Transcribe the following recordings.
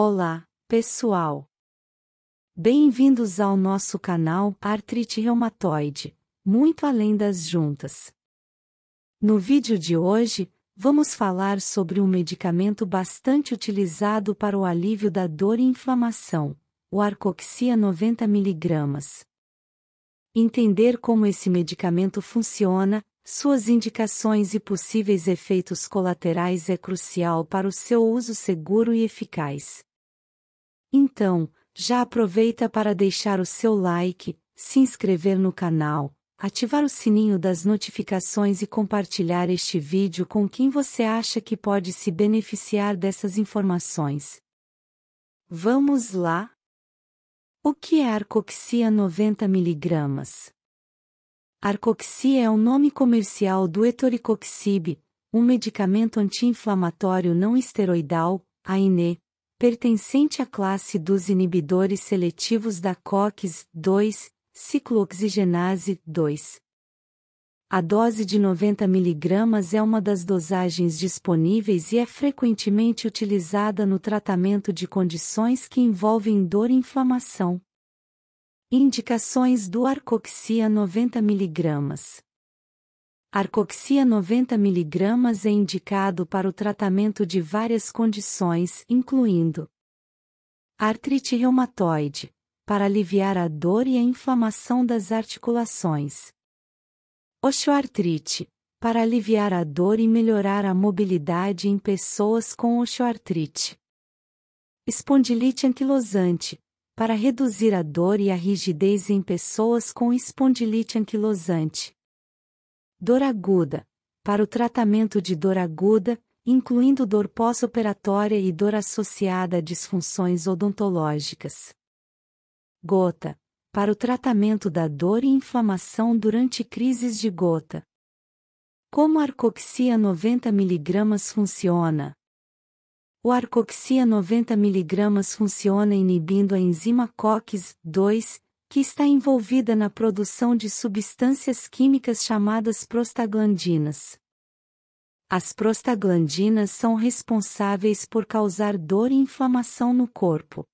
Olá, pessoal! Bem-vindos ao nosso canal Artrite Reumatoide, muito além das juntas. No vídeo de hoje, vamos falar sobre um medicamento bastante utilizado para o alívio da dor e inflamação, o Arcoxia 90mg. Entender como esse medicamento funciona, suas indicações e possíveis efeitos colaterais é crucial para o seu uso seguro e eficaz. Então, já aproveita para deixar o seu like, se inscrever no canal, ativar o sininho das notificações e compartilhar este vídeo com quem você acha que pode se beneficiar dessas informações. Vamos lá? O que é Arcoxia 90mg? Arcoxia é o nome comercial do etoricoxib, um medicamento anti-inflamatório não esteroidal, AINE, pertencente à classe dos inibidores seletivos da COX-2, ciclooxigenase 2. A dose de 90 mg é uma das dosagens disponíveis e é frequentemente utilizada no tratamento de condições que envolvem dor e inflamação. Indicações do Arcoxia 90 mg Arcoxia 90 mg é indicado para o tratamento de várias condições, incluindo artrite reumatoide, para aliviar a dor e a inflamação das articulações. Osteoartrite, para aliviar a dor e melhorar a mobilidade em pessoas com osteoartrite. Espondilite anquilosante, para reduzir a dor e a rigidez em pessoas com espondilite anquilosante. Dor aguda. Para o tratamento de dor aguda, incluindo dor pós-operatória e dor associada a disfunções odontológicas. Gota. Para o tratamento da dor e inflamação durante crises de gota. Como a arcoxia 90 mg funciona? O arcoxia 90 mg funciona inibindo a enzima COX-2, que está envolvida na produção de substâncias químicas chamadas prostaglandinas. As prostaglandinas são responsáveis por causar dor e inflamação no corpo.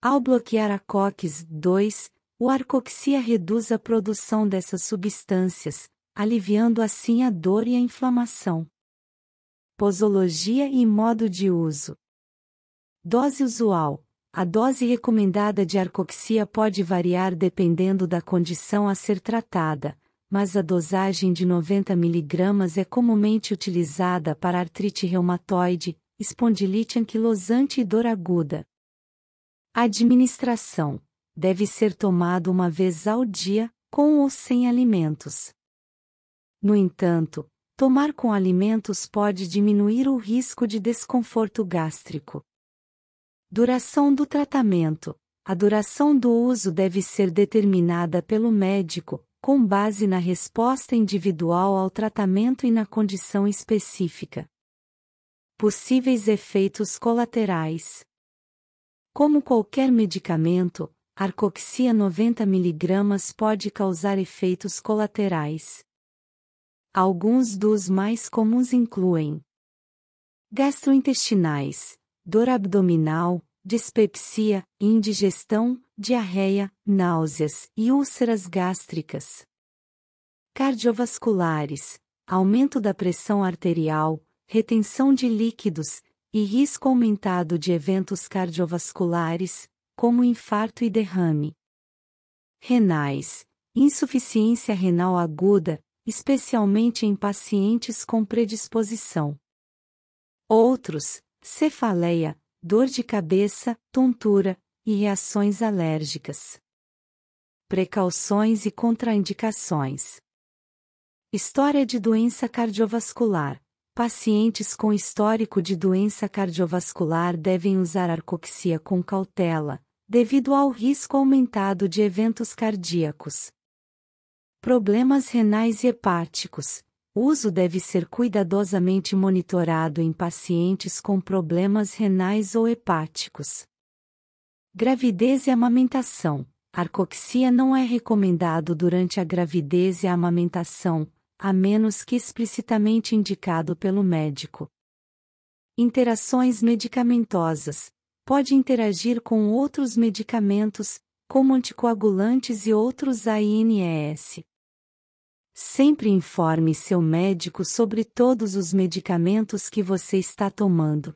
Ao bloquear a COX-2, o arcoxia reduz a produção dessas substâncias, aliviando assim a dor e a inflamação. Posologia e modo de uso. Dose usual: a dose recomendada de arcoxia pode variar dependendo da condição a ser tratada, mas a dosagem de 90 mg é comumente utilizada para artrite reumatoide, espondilite anquilosante e dor aguda. administração deve ser tomado uma vez ao dia, com ou sem alimentos. No entanto, tomar com alimentos pode diminuir o risco de desconforto gástrico. Duração do tratamento. A duração do uso deve ser determinada pelo médico, com base na resposta individual ao tratamento e na condição específica. Possíveis efeitos colaterais. Como qualquer medicamento, arcoxia 90 mg pode causar efeitos colaterais. Alguns dos mais comuns incluem gastrointestinais, dor abdominal, dispepsia, indigestão, diarreia, náuseas e úlceras gástricas. Cardiovasculares, aumento da pressão arterial, retenção de líquidos e risco aumentado de eventos cardiovasculares, como infarto e derrame. Renais, insuficiência renal aguda, especialmente em pacientes com predisposição. Outros, cefaleia, dor de cabeça, tontura e reações alérgicas. Precauções e contraindicações. História de doença cardiovascular. Pacientes com histórico de doença cardiovascular devem usar arcoxia com cautela, devido ao risco aumentado de eventos cardíacos. Problemas renais e hepáticos. O uso deve ser cuidadosamente monitorado em pacientes com problemas renais ou hepáticos. Gravidez e amamentação. Arcoxia não é recomendado durante a gravidez e a amamentação, a menos que explicitamente indicado pelo médico. Interações medicamentosas. Pode interagir com outros medicamentos, como anticoagulantes e outros ANS. Sempre informe seu médico sobre todos os medicamentos que você está tomando.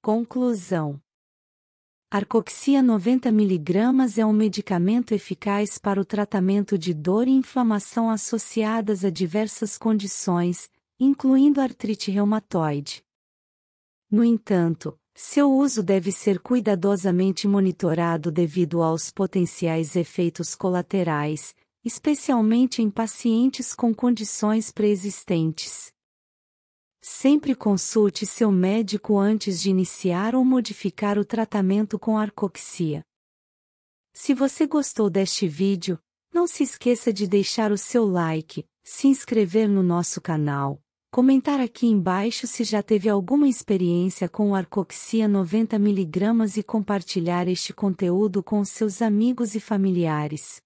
Conclusão: Arcoxia 90 mg é um medicamento eficaz para o tratamento de dor e inflamação associadas a diversas condições, incluindo artrite reumatoide. No entanto, seu uso deve ser cuidadosamente monitorado devido aos potenciais efeitos colaterais, especialmente em pacientes com condições pré-existentes. Sempre consulte seu médico antes de iniciar ou modificar o tratamento com arcoxia. Se você gostou deste vídeo, não se esqueça de deixar o seu like, se inscrever no nosso canal, comentar aqui embaixo se já teve alguma experiência com o Arcoxia 90mg e compartilhar este conteúdo com seus amigos e familiares.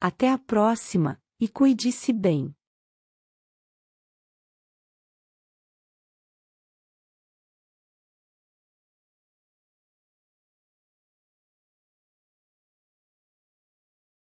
Até a próxima, e cuide-se bem.